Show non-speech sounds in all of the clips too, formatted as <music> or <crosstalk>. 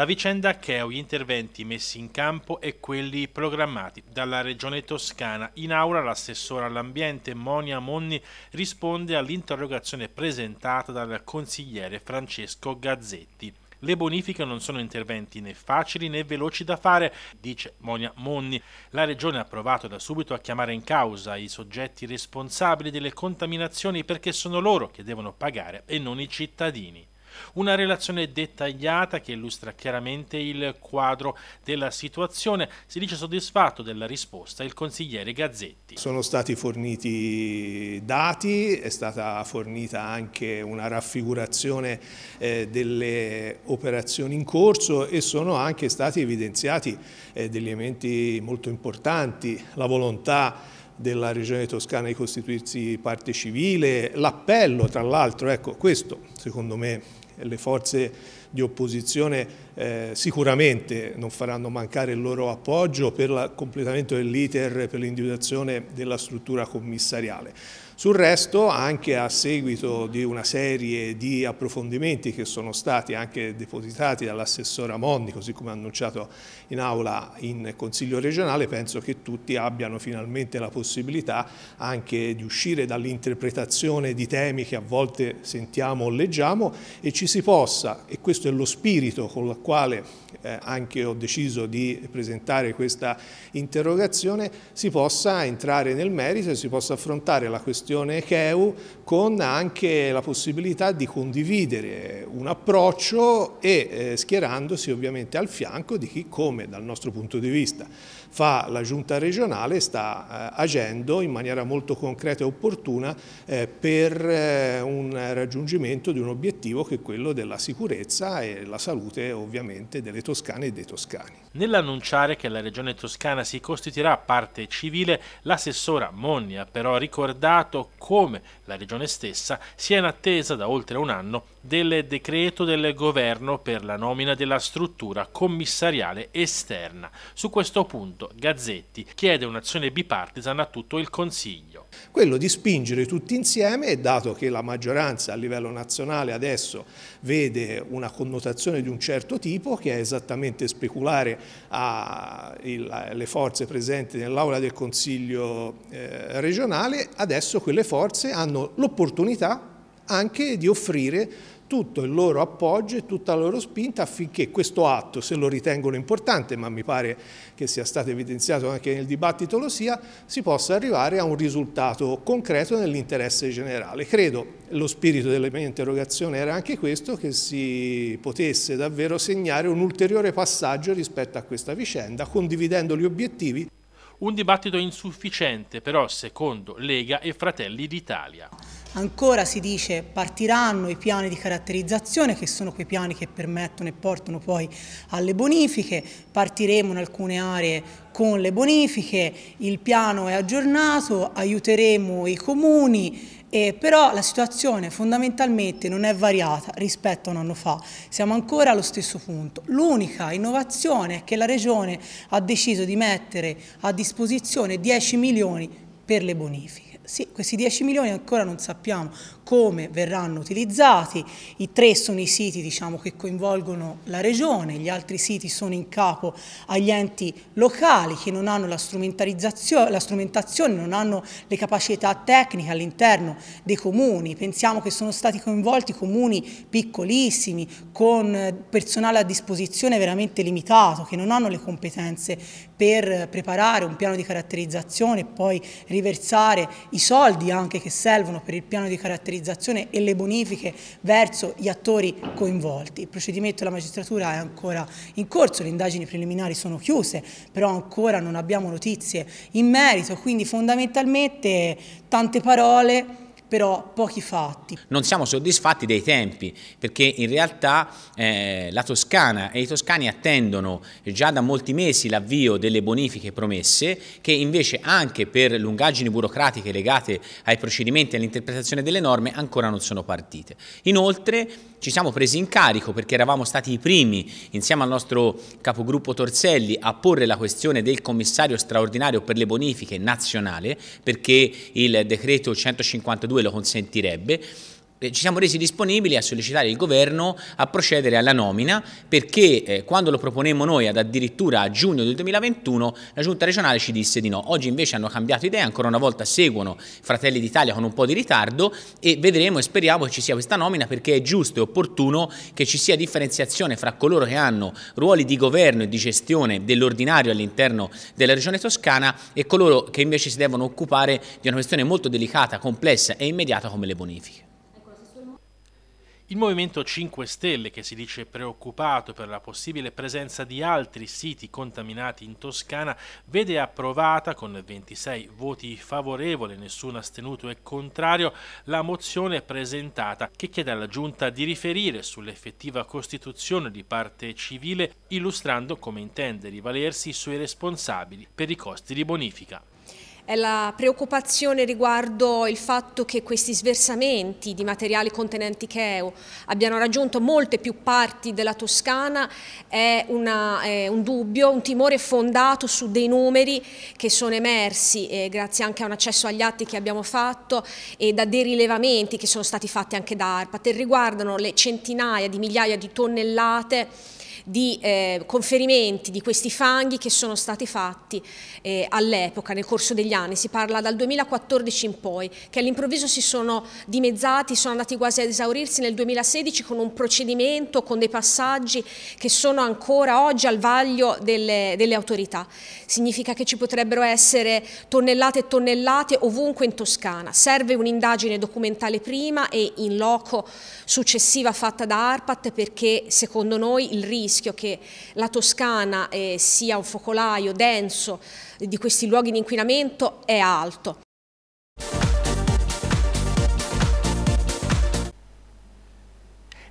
la vicenda che gli interventi messi in campo e quelli programmati dalla Regione Toscana. In aula l'assessora all'ambiente Monia Monni risponde all'interrogazione presentata dal consigliere Francesco Gazzetti. Le bonifiche non sono interventi né facili né veloci da fare, dice Monia Monni. La Regione ha provato da subito a chiamare in causa i soggetti responsabili delle contaminazioni perché sono loro che devono pagare e non i cittadini. Una relazione dettagliata che illustra chiaramente il quadro della situazione. Si dice soddisfatto della risposta il consigliere Gazzetti. Sono stati forniti dati, è stata fornita anche una raffigurazione eh, delle operazioni in corso e sono anche stati evidenziati eh, degli elementi molto importanti, la volontà della Regione Toscana di costituirsi parte civile, l'appello tra l'altro, ecco questo secondo me le forze di opposizione eh, sicuramente non faranno mancare il loro appoggio per il completamento dell'iter per l'individuazione della struttura commissariale. Sul resto, anche a seguito di una serie di approfondimenti che sono stati anche depositati dall'assessore Amondi, così come annunciato in aula in Consiglio regionale, penso che tutti abbiano finalmente la possibilità anche di uscire dall'interpretazione di temi che a volte sentiamo o leggiamo e ci si possa, e questo è lo spirito con il quale eh, anche ho deciso di presentare questa interrogazione, si possa entrare nel merito e si possa affrontare la questione gestione CEU con anche la possibilità di condividere un approccio e eh, schierandosi ovviamente al fianco di chi come dal nostro punto di vista fa la giunta regionale sta eh, agendo in maniera molto concreta e opportuna eh, per eh, un raggiungimento di un obiettivo che è quello della sicurezza e la salute ovviamente delle toscane e dei toscani. Nell'annunciare che la regione toscana si costituirà parte civile, l'assessora Monni ha però ricordato come la regione stessa sia in attesa da oltre un anno del decreto del governo per la nomina della struttura commissariale esterna. Su questo punto Gazzetti chiede un'azione bipartisan a tutto il Consiglio. Quello di spingere tutti insieme dato che la maggioranza a livello nazionale adesso vede una connotazione di un certo tipo che è esattamente speculare alle forze presenti nell'aula del Consiglio eh, regionale, adesso quelle forze hanno l'opportunità anche di offrire tutto il loro appoggio e tutta la loro spinta affinché questo atto, se lo ritengono importante, ma mi pare che sia stato evidenziato anche nel dibattito lo sia, si possa arrivare a un risultato concreto nell'interesse generale. Credo, lo spirito della mia interrogazione era anche questo, che si potesse davvero segnare un ulteriore passaggio rispetto a questa vicenda, condividendo gli obiettivi. Un dibattito insufficiente però secondo Lega e Fratelli d'Italia. Ancora si dice partiranno i piani di caratterizzazione che sono quei piani che permettono e portano poi alle bonifiche, partiremo in alcune aree con le bonifiche, il piano è aggiornato, aiuteremo i comuni, eh, però la situazione fondamentalmente non è variata rispetto a un anno fa, siamo ancora allo stesso punto. L'unica innovazione è che la Regione ha deciso di mettere a disposizione 10 milioni per le bonifiche. Sì, questi 10 milioni ancora non sappiamo come verranno utilizzati. I tre sono i siti diciamo, che coinvolgono la Regione, gli altri siti sono in capo agli enti locali che non hanno la, strumentalizzazione, la strumentazione, non hanno le capacità tecniche all'interno dei comuni. Pensiamo che sono stati coinvolti comuni piccolissimi, con personale a disposizione veramente limitato, che non hanno le competenze per preparare un piano di caratterizzazione e poi riversare i soldi anche che servono per il piano di caratterizzazione autorizzazione e le bonifiche verso gli attori coinvolti. Il procedimento della magistratura è ancora in corso, le indagini preliminari sono chiuse, però ancora non abbiamo notizie in merito, quindi fondamentalmente tante parole però pochi fatti. Non siamo soddisfatti dei tempi perché in realtà eh, la Toscana e i toscani attendono già da molti mesi l'avvio delle bonifiche promesse che invece anche per lungaggini burocratiche legate ai procedimenti e all'interpretazione delle norme ancora non sono partite. Inoltre ci siamo presi in carico perché eravamo stati i primi, insieme al nostro capogruppo Torselli, a porre la questione del commissario straordinario per le bonifiche nazionale, perché il decreto 152 lo consentirebbe, ci siamo resi disponibili a sollecitare il governo a procedere alla nomina perché eh, quando lo proponemmo noi ad addirittura a giugno del 2021 la giunta regionale ci disse di no. Oggi invece hanno cambiato idea, ancora una volta seguono Fratelli d'Italia con un po' di ritardo e vedremo e speriamo che ci sia questa nomina perché è giusto e opportuno che ci sia differenziazione fra coloro che hanno ruoli di governo e di gestione dell'ordinario all'interno della regione toscana e coloro che invece si devono occupare di una questione molto delicata, complessa e immediata come le bonifiche. Il Movimento 5 Stelle, che si dice preoccupato per la possibile presenza di altri siti contaminati in Toscana, vede approvata con 26 voti favorevoli, nessuno astenuto e contrario, la mozione presentata che chiede alla Giunta di riferire sull'effettiva costituzione di parte civile, illustrando come intende rivalersi sui responsabili per i costi di bonifica è la preoccupazione riguardo il fatto che questi sversamenti di materiali contenenti cheo abbiano raggiunto molte più parti della Toscana è, una, è un dubbio, un timore fondato su dei numeri che sono emersi eh, grazie anche a un accesso agli atti che abbiamo fatto e da dei rilevamenti che sono stati fatti anche da ARPAT e riguardano le centinaia di migliaia di tonnellate di eh, conferimenti di questi fanghi che sono stati fatti eh, all'epoca, nel corso degli anni, si parla dal 2014 in poi, che all'improvviso si sono dimezzati, sono andati quasi ad esaurirsi nel 2016 con un procedimento, con dei passaggi che sono ancora oggi al vaglio delle, delle autorità. Significa che ci potrebbero essere tonnellate e tonnellate ovunque in Toscana. Serve un'indagine documentale prima e in loco successiva fatta da ARPAT perché secondo noi il rischio rischio che la Toscana eh, sia un focolaio denso di questi luoghi di inquinamento è alto.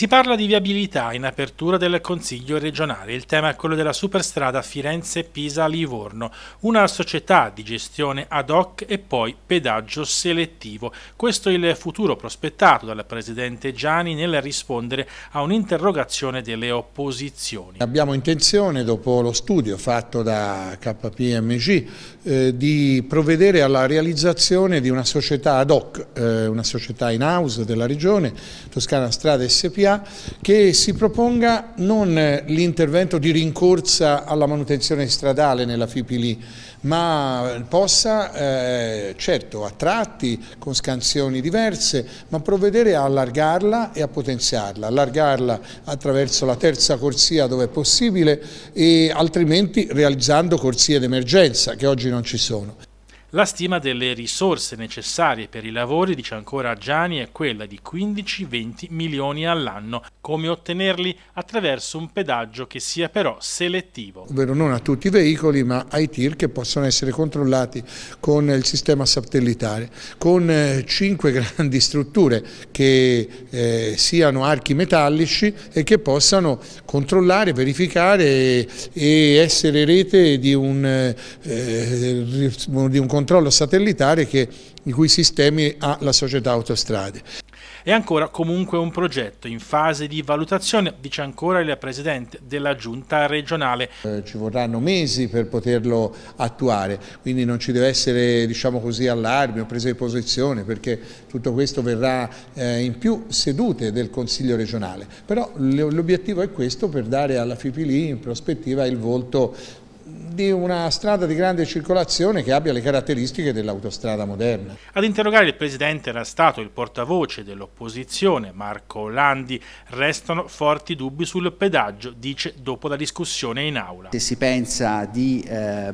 Si parla di viabilità in apertura del Consiglio regionale. Il tema è quello della superstrada Firenze-Pisa-Livorno, una società di gestione ad hoc e poi pedaggio selettivo. Questo è il futuro prospettato dal Presidente Gianni nel rispondere a un'interrogazione delle opposizioni. Abbiamo intenzione, dopo lo studio fatto da KPMG, eh, di provvedere alla realizzazione di una società ad hoc, eh, una società in house della Regione, Toscana Strada SPA, sia che si proponga non eh, l'intervento di rincorsa alla manutenzione stradale nella Fipili, ma possa, eh, certo, a tratti, con scansioni diverse, ma provvedere a allargarla e a potenziarla, allargarla attraverso la terza corsia dove è possibile e altrimenti realizzando corsie d'emergenza che oggi non ci sono. La stima delle risorse necessarie per i lavori, dice ancora Gianni, è quella di 15-20 milioni all'anno. Come ottenerli? Attraverso un pedaggio che sia però selettivo. Ovvero non a tutti i veicoli, ma ai tir che possono essere controllati con il sistema satellitare, con eh, cinque <laughs> grandi strutture che eh, siano archi metallici e che possano controllare, verificare e, e essere rete di un, eh, eh di un controllo satellitare che, i cui sistemi ha la società autostrade. È ancora comunque un progetto in fase di valutazione, dice ancora il Presidente della Giunta regionale. Eh, ci vorranno mesi per poterlo attuare, quindi non ci deve essere diciamo così, allarme o prese di posizione perché tutto questo verrà eh, in più sedute del Consiglio regionale. Però l'obiettivo è questo per dare alla Fipili in prospettiva il volto di una strada di grande circolazione che abbia le caratteristiche dell'autostrada moderna. Ad interrogare il Presidente era stato il portavoce dell'opposizione Marco Landi. Restano forti dubbi sul pedaggio, dice dopo la discussione in aula. Se si pensa di eh,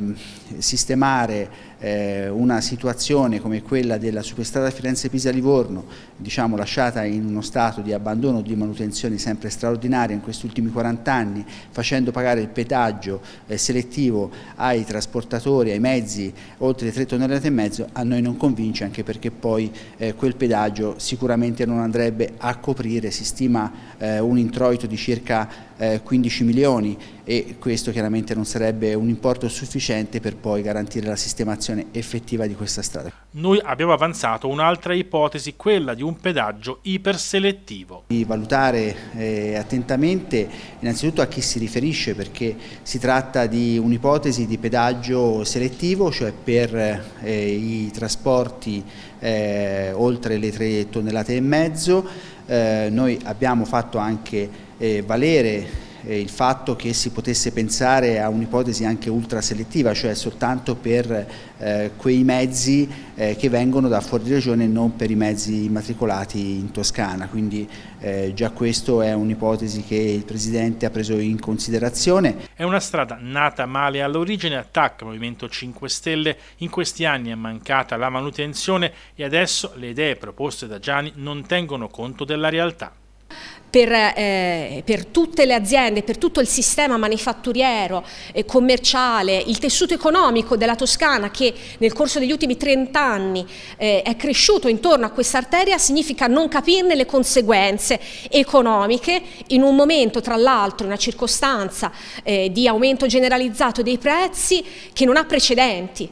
sistemare eh, una situazione come quella della superstrada Firenze-Pisa-Livorno, diciamo lasciata in uno stato di abbandono di manutenzione sempre straordinaria in questi ultimi 40 anni, facendo pagare il pedaggio eh, selettivo ai trasportatori, ai mezzi oltre 3 tonnellate e mezzo a noi non convince anche perché poi eh, quel pedaggio sicuramente non andrebbe a coprire, si stima eh, un introito di circa eh, 15 milioni e questo chiaramente non sarebbe un importo sufficiente per poi garantire la sistemazione effettiva di questa strada. Noi abbiamo avanzato un'altra ipotesi, quella di un pedaggio iperselettivo. Di valutare eh, attentamente innanzitutto a chi si riferisce perché si tratta di un'ipotesi di pedaggio selettivo, cioè per eh, i trasporti eh, oltre le tre tonnellate e mezzo. Eh, noi abbiamo fatto anche eh, valere eh, il fatto che si potesse pensare a un'ipotesi anche ultraselettiva, cioè soltanto per eh, quei mezzi eh, che vengono da fuori regione e non per i mezzi immatricolati in Toscana. Quindi eh, già questo è un'ipotesi che il Presidente ha preso in considerazione. È una strada nata male all'origine, attacca il Movimento 5 Stelle, in questi anni è mancata la manutenzione e adesso le idee proposte da Gianni non tengono conto della realtà per, eh, per, tutte le aziende, per tutto il sistema manifatturiero, eh, commerciale, il tessuto economico della Toscana che nel corso degli ultimi 30 anni eh, è cresciuto intorno a questa arteria significa non capirne le conseguenze economiche in un momento tra l'altro, in una circostanza eh, di aumento generalizzato dei prezzi che non ha precedenti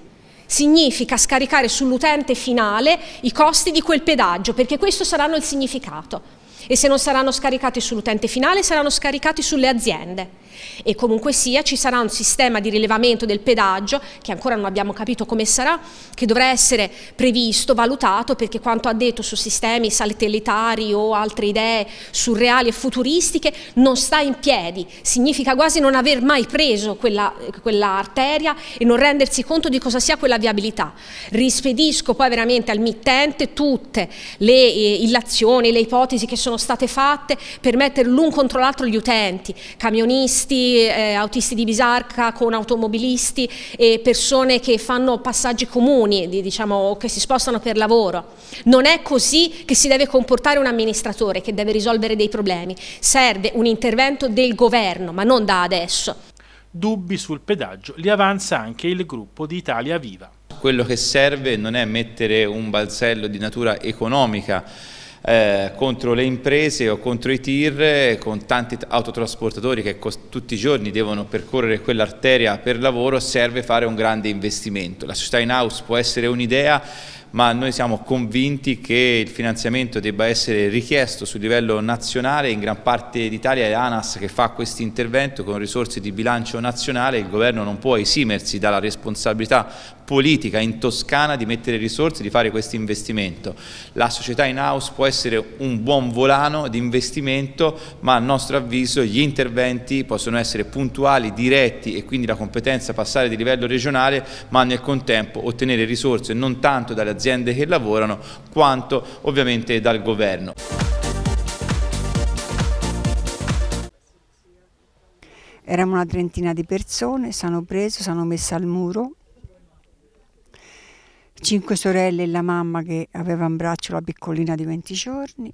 significa scaricare sull'utente finale i costi di quel pedaggio, perché questo saranno il significato e se non saranno scaricati sull'utente finale saranno scaricati sulle aziende e comunque sia ci sarà un sistema di rilevamento del pedaggio che ancora non abbiamo capito come sarà che dovrà essere previsto, valutato perché quanto ha detto su sistemi satellitari o altre idee surreali e futuristiche non sta in piedi significa quasi non aver mai preso quella, quella arteria e non rendersi conto di cosa sia quella viabilità rispedisco poi veramente al mittente tutte le eh, illazioni, le ipotesi che sono sono state fatte per mettere l'un contro l'altro gli utenti, camionisti, eh, autisti di bisarca con automobilisti e persone che fanno passaggi comuni, di, diciamo, che si spostano per lavoro. Non è così che si deve comportare un amministratore che deve risolvere dei problemi. Serve un intervento del governo, ma non da adesso. Dubbi sul pedaggio li avanza anche il gruppo di Italia Viva. Quello che serve non è mettere un balzello di natura economica eh, contro le imprese o contro i tir con tanti autotrasportatori che tutti i giorni devono percorrere quell'arteria per lavoro serve fare un grande investimento. La società in house può essere un'idea ma noi siamo convinti che il finanziamento debba essere richiesto sul livello nazionale, in gran parte d'Italia è ANAS che fa questo intervento con risorse di bilancio nazionale, il governo non può esimersi dalla responsabilità politica in Toscana di mettere risorse, di fare questo investimento. La società in house può essere un buon volano di investimento, ma a nostro avviso gli interventi possono essere puntuali, diretti e quindi la competenza passare di livello regionale, ma nel contempo ottenere risorse non tanto dalle aziende che lavorano, quanto ovviamente dal governo. Eravamo una trentina di persone, sono preso, sono messa al muro cinque sorelle e la mamma che aveva in braccio la piccolina di 20 giorni.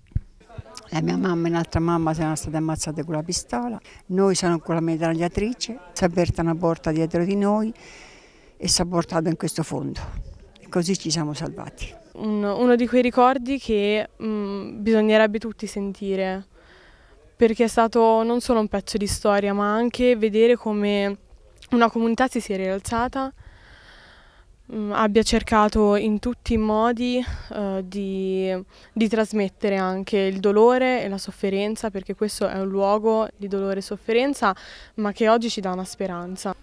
La mia mamma e un'altra mamma sono state ammazzate con la pistola, noi siamo con la medagliatrice, si è aperta una porta dietro di noi e si è portata in questo fondo. E così ci siamo salvati. uno di quei ricordi che mh, mm, bisognerebbe tutti sentire, perché è stato non solo un pezzo di storia, ma anche vedere come una comunità si sia rialzata Mm, abbia cercato in tutti i modi uh, di, di, trasmettere anche il dolore e la sofferenza, perché questo è un luogo di dolore e sofferenza, ma che oggi ci dà una speranza.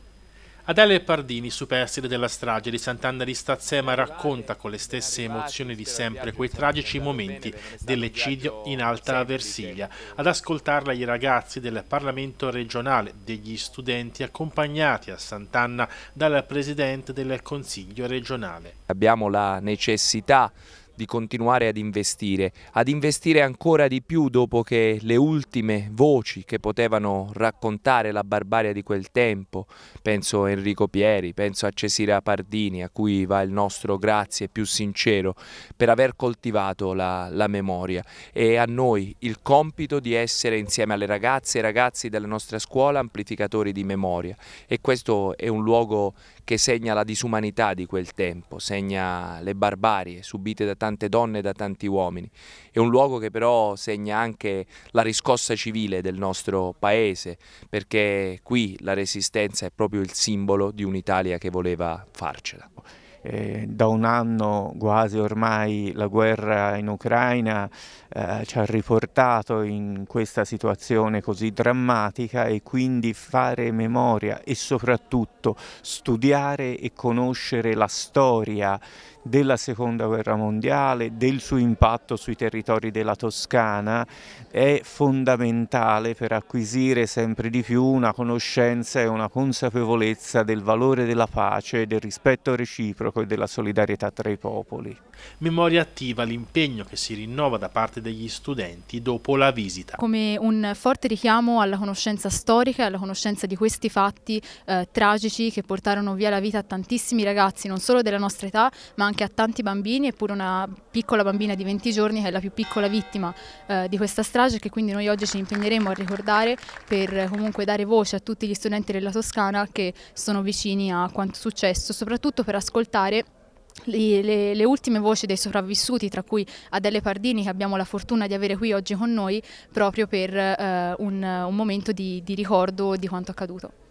Adele Pardini, superstite della strage di Sant'Anna di Stazzema, racconta con le stesse emozioni di sempre quei tragici momenti dell'eccidio in Alta Versilia. Ad ascoltarla i ragazzi del Parlamento regionale, degli studenti accompagnati a Sant'Anna dal Presidente del Consiglio regionale. Abbiamo la necessità di continuare ad investire, ad investire ancora di più dopo che le ultime voci che potevano raccontare la barbaria di quel tempo, penso a Enrico Pieri, penso a Cesira Pardini, a cui va il nostro grazie più sincero per aver coltivato la, la memoria e a noi il compito di essere insieme alle ragazze e ragazzi della nostra scuola amplificatori di memoria e questo è un luogo che segna la disumanità di quel tempo, segna le barbarie subite da tanti tante donne e da tanti uomini. È un luogo che però segna anche la riscossa civile del nostro paese, perché qui la resistenza è proprio il simbolo di un'Italia che voleva farcela eh, da un anno quasi ormai la guerra in Ucraina eh, ci ha riportato in questa situazione così drammatica e quindi fare memoria e soprattutto studiare e conoscere la storia della seconda guerra mondiale, del suo impatto sui territori della Toscana è fondamentale per acquisire sempre di più una conoscenza e una consapevolezza del valore della pace e del rispetto reciproco e della solidarietà tra i popoli. Memoria attiva l'impegno che si rinnova da parte degli studenti dopo la visita. Come un forte richiamo alla conoscenza storica e alla conoscenza di questi fatti eh, tragici che portarono via la vita a tantissimi ragazzi, non solo della nostra età, ma anche a tanti bambini, eppure una piccola bambina di 20 giorni che è la più piccola vittima eh, di questa strage che quindi noi oggi ci impegneremo a ricordare per eh, comunque dare voce a tutti gli studenti della Toscana che sono vicini a quanto successo, soprattutto per ascoltare ascoltare le, le, le, ultime voci dei sopravvissuti, tra cui Adele Pardini, che abbiamo la fortuna di avere qui oggi con noi, proprio per eh, un, un, momento di, di ricordo di quanto accaduto.